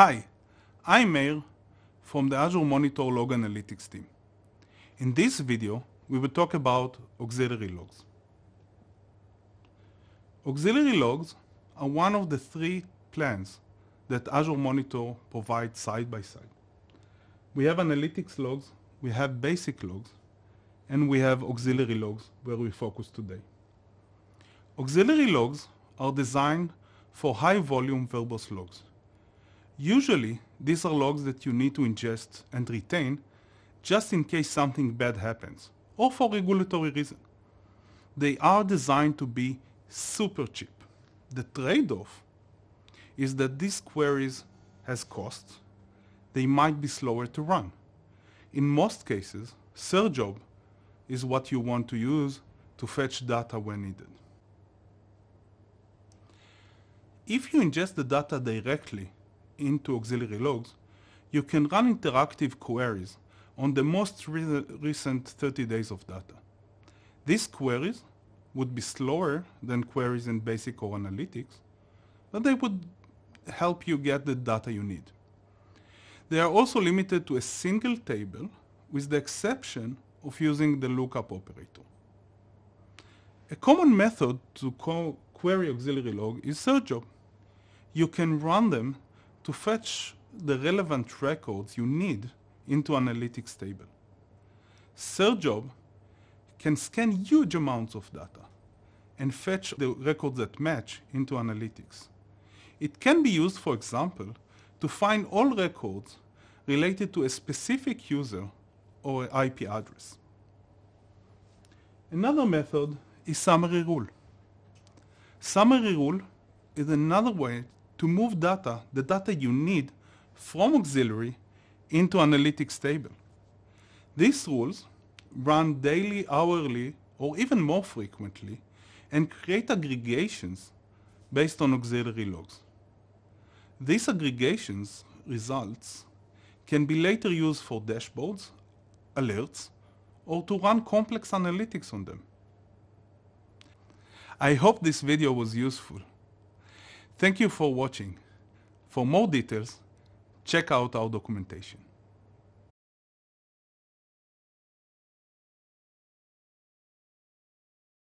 Hi, I'm Meir from the Azure Monitor Log Analytics team. In this video, we will talk about auxiliary logs. Auxiliary logs are one of the three plans that Azure Monitor provides side by side. We have analytics logs, we have basic logs, and we have auxiliary logs where we focus today. Auxiliary logs are designed for high volume verbose logs. Usually, these are logs that you need to ingest and retain just in case something bad happens, or for regulatory reason. They are designed to be super cheap. The trade-off is that these queries has costs, they might be slower to run. In most cases, job is what you want to use to fetch data when needed. If you ingest the data directly into auxiliary logs, you can run interactive queries on the most re recent 30 days of data. These queries would be slower than queries in basic or analytics, but they would help you get the data you need. They are also limited to a single table with the exception of using the lookup operator. A common method to query auxiliary log is search job. You can run them to fetch the relevant records you need into analytics table. SurgeJob can scan huge amounts of data and fetch the records that match into analytics. It can be used, for example, to find all records related to a specific user or IP address. Another method is summary rule. Summary rule is another way to move data, the data you need, from auxiliary into analytics table. These rules run daily, hourly, or even more frequently, and create aggregations based on auxiliary logs. These aggregations results can be later used for dashboards, alerts, or to run complex analytics on them. I hope this video was useful. Thank you for watching. For more details, check out our documentation.